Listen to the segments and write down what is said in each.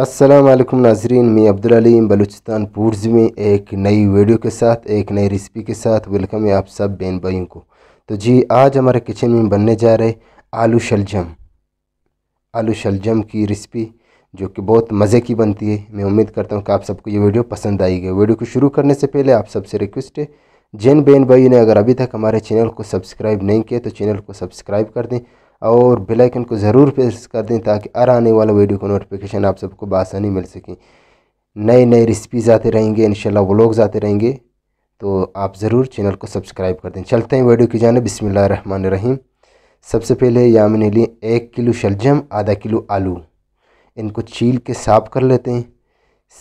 असलम नाजरीन मैं अब्दुलम बलूचिस्तान फूड्स में एक नई वीडियो के साथ एक नई रेसिपी के साथ वेलकम है आप सब बहन भाइयों को तो जी आज हमारे किचन में बनने जा रहे आलू शलजम आलू शलजम की रेसिपी जो कि बहुत मज़े की बनती है मैं उम्मीद करता हूँ कि आप सबको ये वीडियो पसंद आएगी वीडियो को शुरू करने से पहले आप सबसे रिक्वेस्ट है जिन बहन भाइयों ने अगर अभी तक हमारे चैनल को सब्सक्राइब नहीं किया तो चैनल को सब्सक्राइब कर दें और बेल आइकन को ज़रूर प्रेस कर दें ताकि हर आने वाला वीडियो का नोटिफिकेशन आप सबको बसानी मिल सके नए नए रेसिपीज़ आते रहेंगे इन व्लॉग्स आते रहेंगे तो आप ज़रूर चैनल को सब्सक्राइब कर दें चलते हैं वीडियो की जानब रन रहीम सबसे पहले या मैंने लिए एक किलो शलजम आधा किलो आलू इनको छील के साफ़ कर लेते हैं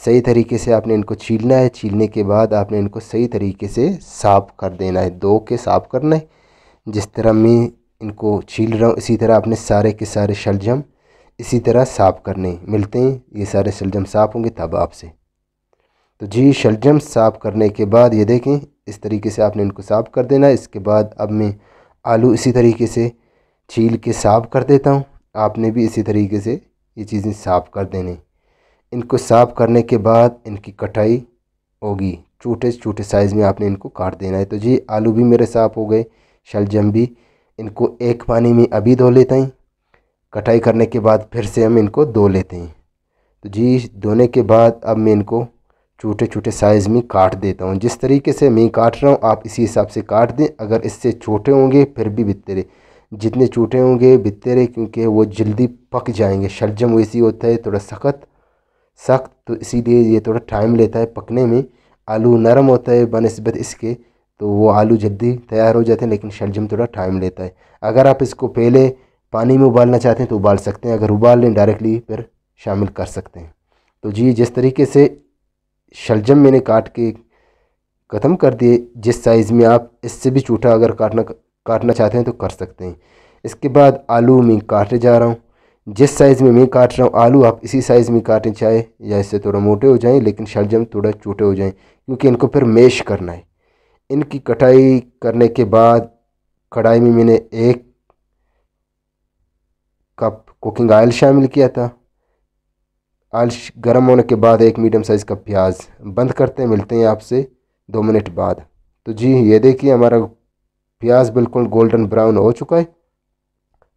सही तरीके से आपने इनको छीलना है छीलने के बाद आपने इनको सही तरीके से साफ़ कर देना है दो के साफ़ करना है जिस तरह मैं इनको छील रहा हूँ इसी तरह अपने सारे के सारे शलजम इसी तरह साफ़ करने मिलते हैं ये सारे शलजम साफ़ होंगे तब आपसे तो जी शलजम साफ़ करने के बाद ये देखें इस तरीके से आपने इनको साफ़ कर देना इसके बाद अब मैं आलू इसी तरीके से छील के साफ़ कर देता हूँ आपने भी इसी तरीके से ये चीज़ें साफ़ कर देने इनको साफ़ करने के बाद इनकी कटाई होगी छोटे छोटे साइज़ में आपने इनको काट देना है तो जी आलू भी मेरे साफ़ हो गए शलजम भी इनको एक पानी में अभी धो लेते हैं कटाई करने के बाद फिर से हम इनको धो लेते हैं तो जी धोने के बाद अब मैं इनको छोटे छोटे साइज़ में काट देता हूँ जिस तरीके से मैं काट रहा हूँ आप इसी हिसाब से काट दें अगर इससे छोटे होंगे फिर भी बितरे जितने छोटे होंगे बितरे क्योंकि वो जल्दी पक जाएंगे शलजम वैसी होता है थोड़ा सख्त सख्त तो इसीलिए ये थोड़ा टाइम लेता है पकने में आलू नरम होता है बनस्बत इसके तो वो आलू जल्दी तैयार हो जाते हैं लेकिन शलजम थोड़ा टाइम लेता है अगर आप इसको पहले पानी में उबालना चाहते हैं तो उबाल सकते हैं अगर उबाल लें डायरेक्टली फिर शामिल कर सकते हैं तो जी जिस तरीके से शलजम मैंने काट के ख़त्म कर दिए जिस साइज़ में आप इससे भी छूटा अगर काटना काटना चाहते हैं तो कर सकते हैं इसके बाद आलू मैं काटे जा रहा हूँ जिस साइज़ में मैं काट रहा हूँ आलू आप इसी साइज़ में काटें चाहे या इससे थोड़ा मोटे हो जाएं लेकिन शलजम थोड़ा छोटे हो जाएं क्योंकि इनको फिर मेश करना है इनकी कटाई करने के बाद कढ़ाई में मैंने एक कप कुकिंग ऑयल शामिल किया था ऑयल गर्म होने के बाद एक मीडियम साइज़ का प्याज बंद करते हैं मिलते हैं आपसे दो मिनट बाद तो जी ये देखिए हमारा प्याज बिल्कुल गोल्डन ब्राउन हो चुका है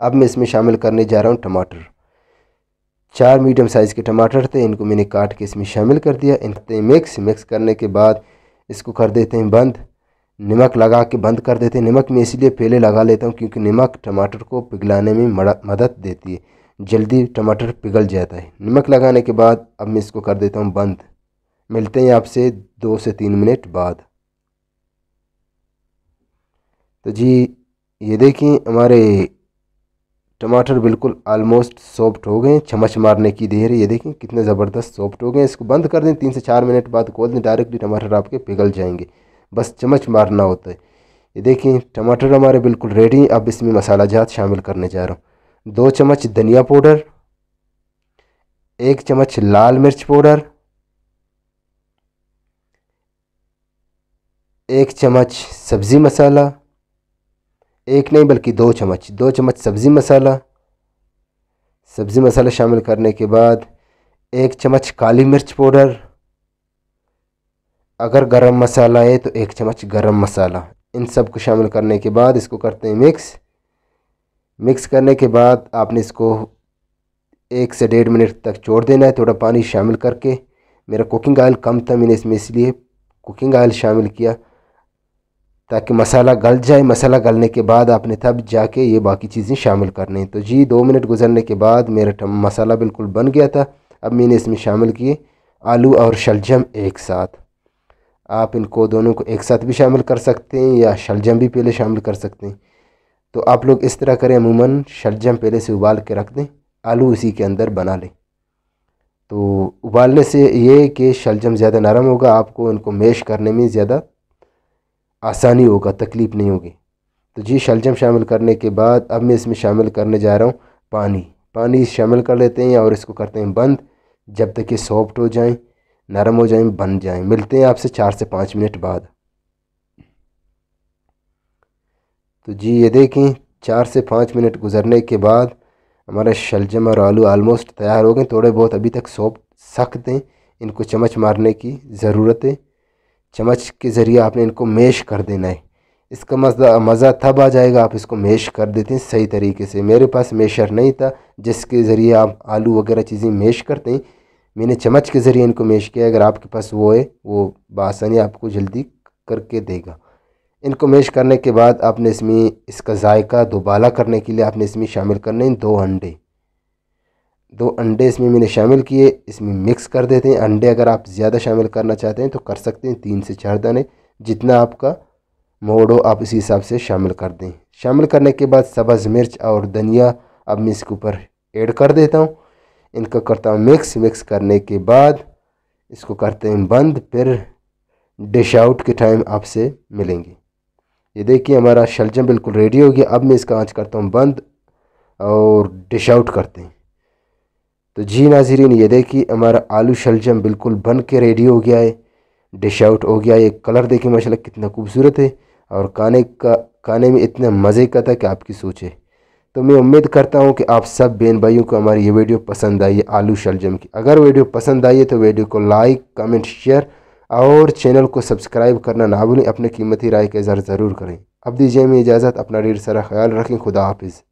अब मैं इसमें शामिल करने जा रहा हूँ टमाटर चार मीडियम साइज़ के टमाटर थे इनको मैंने काट के इसमें शामिल कर दिया इनते मिक्स मिक्स करने के बाद इसको कर देते हैं बंद नमक लगा के बंद कर देते हैं नमक मैं इसलिए पहले लगा लेता हूँ क्योंकि नमक टमाटर को पिघलाने में मदद देती है जल्दी टमाटर पिघल जाता है नमक लगाने के बाद अब मैं इसको कर देता हूँ बंद मिलते हैं आपसे दो से तीन मिनट बाद तो जी ये देखें हमारे टमाटर बिल्कुल आलमोस्ट सॉफ्ट हो गए चमच मारने की देर है ये देखें कितने ज़बरदस्त सॉफ्ट हो गए इसको बंद कर दें तीन से चार मिनट बाद खोल दें डायरेक्टली टमाटर आपके पिघल जाएंगे बस चम्मच मारना होता है ये देखिए टमाटर हमारे बिल्कुल रेडी अब इसमें मसाला जात शामिल करने जा रहा हूँ दो चम्मच धनिया पाउडर एक चम्मच लाल मिर्च पाउडर एक चम्मच सब्ज़ी मसाला एक नहीं बल्कि दो चम्मच दो चम्मच सब्ज़ी मसाला सब्ज़ी मसाला शामिल करने के बाद एक चम्मच काली मिर्च पाउडर अगर गरम मसाला है तो एक चम्मच गरम मसाला इन सब को शामिल करने के बाद इसको करते हैं मिक्स मिक्स करने के बाद आपने इसको एक से डेढ़ मिनट तक छोड़ देना है थोड़ा पानी शामिल करके मेरा कुकिंग ऑयल कम था मैंने इसमें इसलिए कुकिंग ऑयल शामिल किया ताकि मसाला गल जाए मसाला गलने के बाद आपने तब जाके ये बाकी चीज़ें शामिल करनी हैं तो जी दो मिनट गुजरने के बाद मेरा मसाला बिल्कुल बन गया था अब मैंने इसमें शामिल किए आलू और शलजम एक साथ आप इनको दोनों को एक साथ भी शामिल कर सकते हैं या शलजम भी पहले शामिल कर सकते हैं तो आप लोग इस तरह करें अमूमन शलजम पहले से उबाल के रख दें आलू इसी के अंदर बना लें तो उबालने से ये कि शलजम ज़्यादा नरम होगा आपको इनको मेश करने में ज़्यादा आसानी होगा तकलीफ़ नहीं होगी तो जी शलजम शामिल करने के बाद अब मैं इसमें शामिल करने जा रहा हूँ पानी पानी शामिल कर लेते हैं और इसको करते हैं बंद जब तक ये सॉफ्ट हो जाएँ नरम हो जाएं बन जाएं मिलते हैं आपसे चार से पाँच मिनट बाद तो जी ये देखें चार से पाँच मिनट गुजरने के बाद हमारा शलजम और आलू आलमोस्ट तैयार हो गए थोड़े बहुत अभी तक सोप सख्त हैं इनको चम्मच मारने की ज़रूरत है चम्मच के ज़रिए आपने इनको मेश कर देना है इसका मज़ा मज़ा तब आ जाएगा आप इसको मेश कर देते हैं सही तरीके से मेरे पास मेशर नहीं था जिसके ज़रिए आप आलू वगैरह चीज़ें मेश करते हैं मैंने चम्मच के ज़रिए इनको मैश किया अगर आपके पास वो है वो बासानी आपको जल्दी करके देगा इनको मैश करने के बाद आपने इसमें इसका जायका दोबाला करने के लिए आपने इसमें शामिल करने दो अंडे दो अंडे इसमें मैंने शामिल किए इसमें मिक्स कर देते हैं अंडे अगर आप ज़्यादा शामिल करना चाहते हैं तो कर सकते हैं तीन से चार दाने जितना आपका मोड़ हो आप इसी हिसाब से शामिल कर दें शामिल करने के बाद सब्ज़ मिर्च और धनिया अब मैं इसके ऊपर ऐड कर देता हूँ इनका करता हूँ मिक्स मिक्स करने के बाद इसको करते हैं बंद फिर डिश आउट के टाइम आपसे मिलेंगे ये देखिए हमारा शलजम बिल्कुल रेडी हो गया अब मैं इसका आँच करता हूँ बंद और डिश आउट करते हैं तो जी नाजरीन ये देखिए हमारा आलू शलजम बिल्कुल बन के रेडी हो गया है डिश आउट हो गया ये कलर देखिए माशाल्लाह कितना खूबसूरत है और खाने का खाने में इतने मज़े का था कि आपकी सोचे तो मैं उम्मीद करता हूँ कि आप सब बहन भाइयों को हमारी ये वीडियो पसंद आई है आलू शलजम की अगर वीडियो पसंद आई है तो वीडियो को लाइक कमेंट शेयर और चैनल को सब्सक्राइब करना ना भूलें अपने कीमती राय का इजहार ज़रूर करें अब दीजिए मैं इजाज़त अपना ढेर सारा ख्याल रखें खुदा हाफिज़